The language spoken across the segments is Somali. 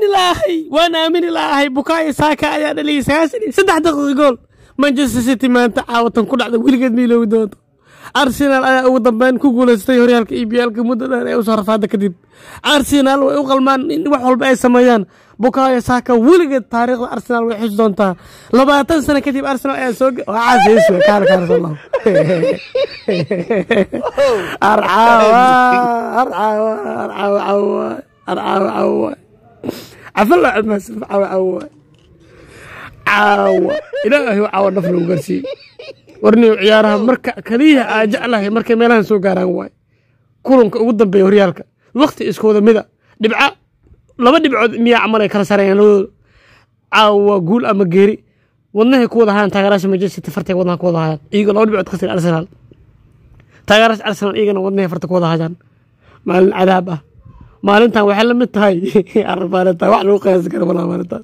aamini laahay waan aamini laahay bukayo saaka ayaa dhaliyay sagaashan iyo saddex daqiiqi gool manchester city maanta caawatan ku dhacda weligeed ma iloowi doonto arsenaal ayaa ugu dambeyn ku guulaystay horyaalka iyo e biyaalka dheer ee usoo rafaada kadib arsenaal way u qalmaan in wax walba ay sameeyaan bukayo saaka weligeed taariikhda arsenaal way xusi doontaa labaatan sano kadib arsenal ayaa soo caasyeesukaankaansallah عفلا عباس عوا عوا عوا إلهي عوا نفل وقرسي ورني عيارها مركا كليها أجعلها مركا ميلها سوق قارن واي كلهم قدام بيوريالك وقت إسكودا مذا دبعة لما دبعة مية عملي كلا سريان لو عوا قول أما جيري wadnahii kuwada hayaan taageeraasha manchester city fartay wadnaha ku wada laba dhibcood ka sir taageeraasha arsenal iyagana farta ku wada maalin cadaab ah maalintan waxay lamid tahay arin maalintan wax lagu qiyaasi kara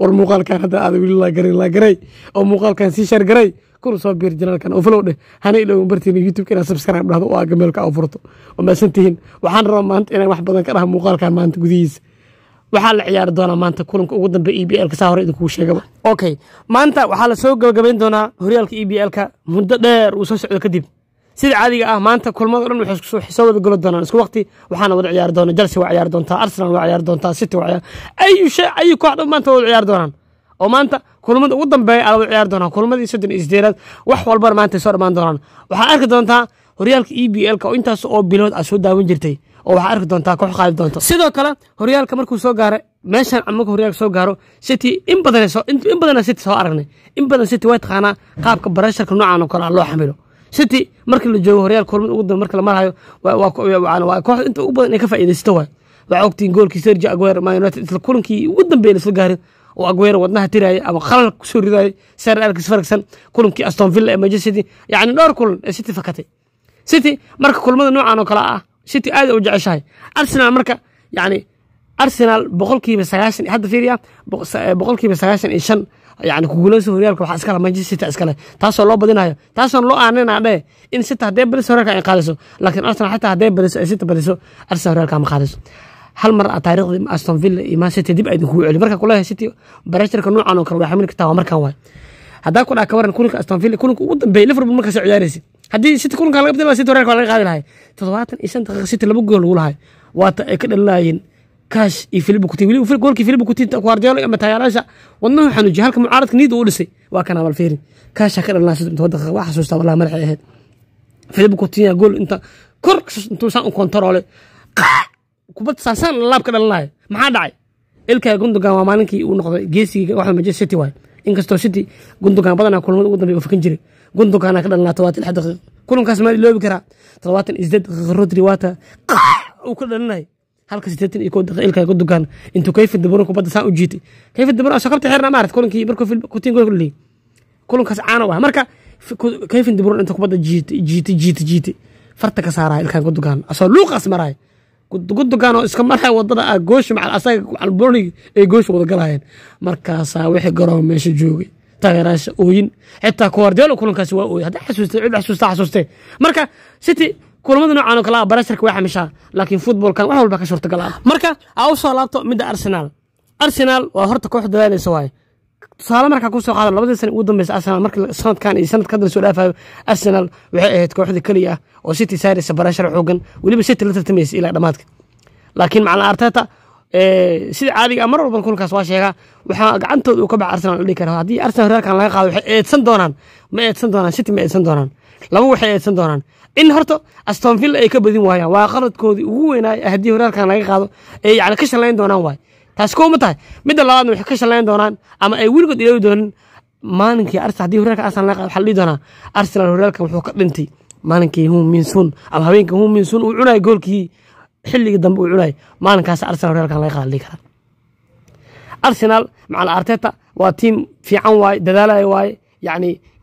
war muuqaalkan hadda aada weli laagaray laagaray oo muuqaalkan sii shaar garay kor soo biir janaalkan oo flow dheh hana ilowin bartiin youtube-ka inaad subscribe dhahdo oo aa gameelka aa furto oo maasan waxaan rabaa maanta inaan wax badan ka dhaha muuqaalkan maanta gudihiisa waxaa la ciyaari doonaa maanta kulanka ugu dambe e b l ka saa hore idinkugu sheegaba okay maanta waxaa la soo gabagabayn doonaa horyaalka e b l-ka muddo dheer uu soo socdo kadib sida caadiga ah maanta kulmado dhan waxay soo wada golo doonaan isku waqti waxaana wada ciyaari doona chelsea waa ciyaari doontaa arsenal waa ciyaari doontaa city waa ayu shay ayu koox dhan maanta wada ciyaari doonaan oo maanta kulmada ugu dambeeya ala wada ciyaari doonaan kulmadii soddon iyo wax walbana maanta soo dhammaan doonaan waxaad arki doontaa horyaalka e b l-ka oo intaas oo bilood aad soo daawan jirtay oo waxaa arki doontaa koox qaadi doonto sidoo kale horyaalka markuu soo gaaray meeshaan markuu horyaalka soo gaaro city in badan in badana city soo aragnay in badan city waa taqaanaa qaabka barasharka noocan oo kale ah loo xamilo city markii la joogo horyaal hormid ugu dambe marka la marahayo kooxda inta ugu badan inay ka faaidaysato waay waxaa ogtiin goolkii sergi aguer man united isla kulankii ugu dambeeya laisla gaarin oo aguer wadnaha tiraayay ama khalal kusoo ridaayay sar alkis fargson kulankii aston villa ee manchester city yacni dhowr kulan ee city fakatay city marka kulmada noocaan oo kale ah city aad u jeceshahay arsenal marka yacni arsenal boqolkiiba sagaashan hadda fiiriya eh, boqolkiiba sagaashan iyo shan yani kuguuleysa horyaalka waxaa iskale manchester city iskale taasoo loo badinayo taasoon loo aanina dhee in city haddee bariso horyaalka ay qaadayso laakiin arsenal xataa haddee bariso ay city bariso arsenal horyaalka ma qaadayso hal mar a taariikhdii aston villa iyo man city dib aydin kugu celi marka kuleeyahay city barashirka noocan oo kale waa xamili kartaa waa markaan waay haddaa ku dhaa ka waran kulanka aston villa kulanka ugu dambeeyay liverpool markaas ciyaaraysa haddii city kulanka laga badin lahaa city horyaalka waa laga qaadi lahay toddobaatan iyo shan daqiiqa kash iyo filip kutin goolkii filip kutin kuardiyaalo iyo matayaalasha wadnahu xanuujiya halka mucaaradka niyada uu dhisay waa kan amal fiirin kaashaa ka dhalnaa sodon daqiiqa waa xasuustaa wallahi madaxay ahayd filip kutin gool inta kor intuu saan u kontaroolay kubad saasaan laab ka dhalanaya maxaa dhacay ilka gundogan waa maalinkii uu noqday geesigii waxaa maje city waay inkastoo city gundogan badanaa kulamada ugu dambey u fikan jiray gundoganaa ka dhalanaa todobaatan lix daqiiq kulankaas maadi loobi karaa todobaatan isdeed daqiiqa rodri waata uu ka dhalinaya halka sideetan iyo kow daqiiq ilka ku dukaan intuu kayfa dabaron kubadda saan u jiitay kayfa dabaron asoo xeerna maarat kulankii markuu kutiin gool kuley kulankaas caano ah marka kayfa dabaron inta kubadda jiitay jiitay jiitay jiitay farta ka saaraya ilkaan ku dukaan asoo luuqas maraya ku dukaan oo iska maraya wadada ah gooshu macal asaga macal burni ay gooshu wada galaayeen markaasaa wixii garoon meesha joogay taageeraasha ooyin xitaa kuwardiyaal kulankaasi waa ooyay haddaa xasuustay cid xasuustaa xasuustee marka city kulamada noocan o kale ah, barasharka way xamishaa laakiin futbolkan wax walba ka suurtagal ah marka aa u soo laabto midda arsenaal arsenaal waa horta koox dadaadaysa waaye tusaale markaa kusoo qaadan labadii sana ugu dambaysa arsenal marka sanadkan iyo sanad kadal soo dhaafayo arsenal waxay ahayd kooxda keliya ah oo city saaraysa barashar xoogan weliba city la tartamaysa ilaa dhammaadka laakiin macalin arteta eh, sida caadiga ah, mar walban kulkaas waa sheegaa waxaa gacantooda uu ka baxa arsenal u kara haddii arsenal reerkan laga qaado waxay eedsan doonaan ma eedsan doonaan city ma eedsan doonaan laba waxay eedsan doonaan in horta astonvilla ay ka badin waayaan waa qaradkoodii ugu weynaaye haddii horaalkan laga qaado ay yani ka shallayn doonaan waay taas kow tahay midda labaadna waxay ka shallayn doonaan ama ay weligood iloowi doonin maalinkii arsenal haddii horaalka arsenal laga qaado waxaa dhihi doonaa arsenal horaalkan wuxuu ka dhintay maalinkii huminsun ama habeenkii huminsun uu cunaya goolkii xilligii dambe uu cunaya maalinkaas arsenal horaalkan laga qaado dhihi karaa arsenal macal arteta waa tiim fiican waaye dadaalaya waaye yacni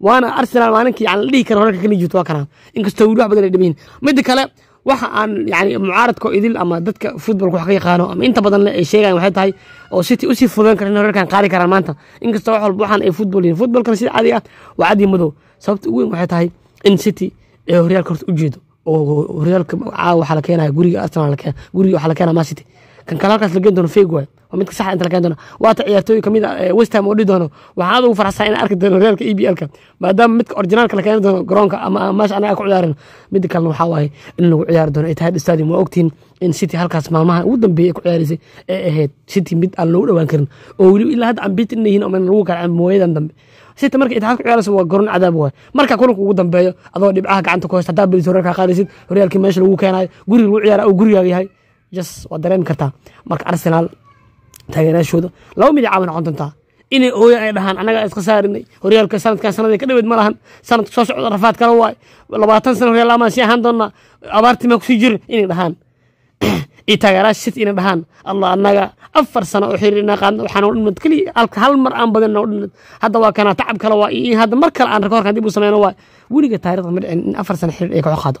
waana arsenal maalinkii yani la dhihi kara horarka ka nijirto waa karaan inkastoo wili wax badan ay dhimayin midda kale waxa aan yani mucaaradka idil ama dadka footballka wax ka yaqaano ama inta badan ay sheegayan waxay tahay oo city usii fudayn kara in horarkan qaadi karaan maanta inkastoo wax walba waxaan ay football yihin footballkana sida caadiga ah waa cadii madow sababta ugu weyn waxay tahay in city ay horyaalka horta ujeedo oo horyaalka caawa ah, waxaa la keenaya guriga arsenal guriga waxaa la keenaa ma city kan kale halkaas lageen doono feg waay waa midka saxa inta lageen doono waata ciyaartooy kamid a eh, westham oo dhihi doono waxaan adugu faraxsaa in arki doono reerka e b l ka maadaama midka orginaalka lakeeni doono garoonka ama meesha anaga ku ciyaarayno midda kalena waxaa waaye in lagu ciyaari doono etihad stadium waa ogtihiin in city halkaas maalmaha ugu dambeeyay ku ciyaareysay ee ahayd city mid aan loogu dhowaan karin oo weliba ilaa hadda ambiit inay yihiin oman lagu garacan mooyadan dambe city marka itixaad ku ciyaaraysa waa garoon cadaab waay marka kulanka ugu dambeeyo adoo dhibcaha gacanta ku haysta hadaa bilis horarkaa qaadaysid horyaalkii meesha lagu keenayo guriga lagu ciyaara oo gurigaaga yahay jas waa dareemi kartaa marka arsenaal taageerayaashooda laba midacaa noqon doontaa inay ooya ay dhahaan annagaa iska saarinay horyaalka sanadkan sanada ka dhaweed ma lahan sanadka soo socda rafaad kala waay labaatan sana horyaal amaan sii ahaan doonaa abaartii kusii jir inay dhahaan iyo taageeraash city inay dhahaan allah annaga afar sano oo xiriirina qaadna waxaa noo dhimnad keliya halka hal mar aan badan noo dhimnad hadda waa kanaa tacab kale waa iyo in hadda mar kale aan rikoorkan dib u sameyno waay weliga taarikhda ma dhicin in afar sano xiriir ay ka xoqaado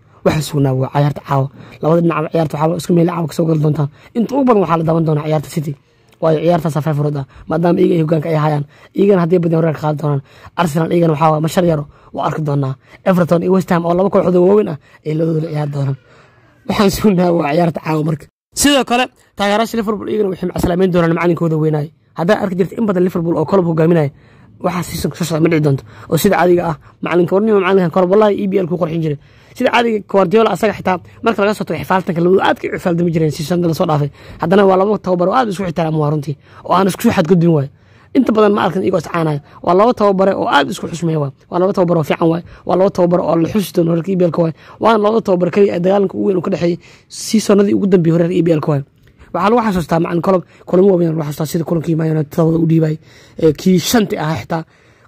waxaa sugnaa waa ciyaarta caawa labada dhinac ciyaarta waxaa badan waxaa la daawan doonaa ciyaarta city waayo ciyaartaasa fayfurood ah maadaama iyaga ay hogaanka arsenal iyagana waxaa waa arki doonaa everton westham oo laba kooxood waaweyn ah ay sidoo kale taageeraasha liverpool iyagana waxay macaslaameyn doonaan macalinkooda weynaay haddaa arki jirta in badan liverpool oo kolob hogaaminaya waxaas ka socda ma dhici doonto oo sida caadiga ah macalinka warnimo macalinkan kor wallahi e b l ku qorxin jiray sida caadiga guardiola asaga xitaa marka laga soo tago xifaaltanka labadu aad ka jireen seasonka la dhaafay haddana waa laba tababaro aad badan ma arkan iyagoo iscaanaya tababare oo aad isku xusmeeya waa laba tababar oo la xusi doono horerka e b l-ka waana laba tababar keliya ee dagaalanka ugu weyn uu ka dhexeeyey seasonadii ugu dambeeyey horerka e b l-ka waxaa lagu xasuustaa macalin kolob kulamo waaweyn lagu xasuustaa sida kulankii Man u dhiibay ee kii shanta ahaa xitaa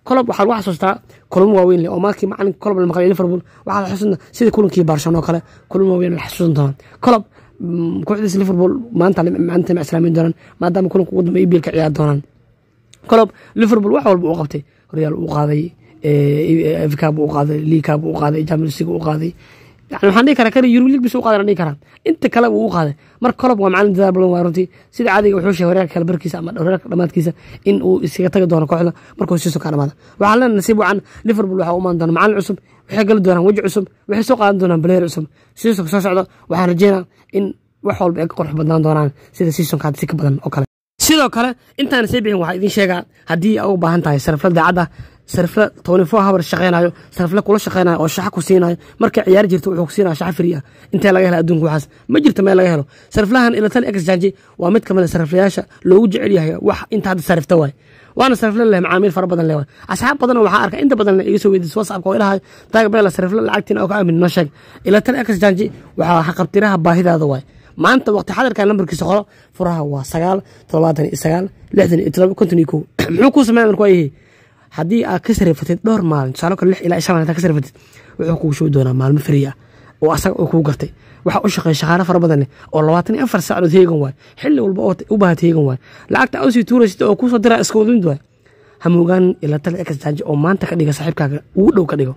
kolob waxaa lagu xasuustaa kulamo waaweyn leh oo maankii macalin kolob la maqlay Liverpool waxaa la xasuusnaa sida kulankii Barcelona oo kale kulamo waaweyn la xasuusan doonaan kolob mm, kooxdiisa Liverpool maanta maanta ma islaamin doonaan maadaama kulanku ugu dambeeyay biilka ciyaar doonaan kolob Liverpool wax walba uu qabtay Real uu qaaday FA Cup uu qaaday League Cup uu qaaday Champions uu qaaday yani waxaan inta kale u qaaday marka kolob waa macalin dadaal badan sida caadiga wuxuu sheegay horyaalka ama horyaalka in uu iskaga tagi doono kooxda markuu siiso kaa dhamaada waxaan leenahay cusub waxay gali doonaan weji cusub waxay soo qaadan doonaan baleer cusub siiso soo socdo waxaan rajeynaa in wax walba ay ka qurux badnaan doonaan sidoo kale intaan sii bixin waxaa idin sheegaa haddii aa u baahan tahay sarafla daacadda ah, sarfle tobnifo habar shaqeynayo sarfle kula shaqeynayo oo shaxa ku siinayo marka ciyaar jirta wuxuu ku siinaya shaxa firiya intee laga hela adduunka waxaas ma jirta meel laga helo sarflahan ilatan exchange waa mid kamid a ah sarflayaasha loogu jecel yahay wax inta hadda sarifta waaye waana sarfle leh macaamiil fara badan leh waaye asxaab badan waxaa arkay inta badan iga soo weydiis whatsappka oo ilahay taag beela sarfle lacagtiina oo ka aamin noo sheeg ilatan exchange waxaa qabtiraha baahidaada waaye maanta waqti xadarka nambarkiisa qoro furaha waa sagaal toddobaatan iyo sagaal lixdan iyo toddoba konton iyo kow muxuu kuu sameeya marku waa haddii aad ka sarifatid dhowr maalin tusaale kale lix ilaa shan maalin ka sareefatid wuxuu kuu show doonaa maalmo free ah oo asaga uu kuu gartay waxaa u shaqeeya shaqaale fara badan leh oo labaatan iyo afar saacadood heegan waay xilli walba oo u baahat heegan waay lacagta aw sii tuuraysid oo kuusoo diraa iska udindu waay hamogaan ilaa tal oo maanta ka dhiga saaxiibkaaga ugu dhow ka dhigo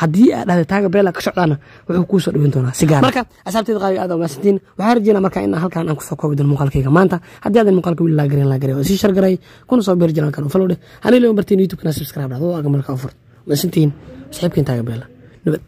haddii aad dhahda taaga beela ka socdaana wuxuu kuu soo dhawin doonaa sigaar marka asxaabteed qaabi aad waasantiin waxaan rajeynaa marka in halkan aan kusoo koobi doono muuqaalkayga maanta haddii aadan muuqaalka wiil laa garin laa oo sii shargaray kuna soo beeri jiraan karo falowdhe aniga leon bartiin youtube-kana subscribe dhahdo oo aga marka ofur waasantiin saaxiibkiin taaga beela nabad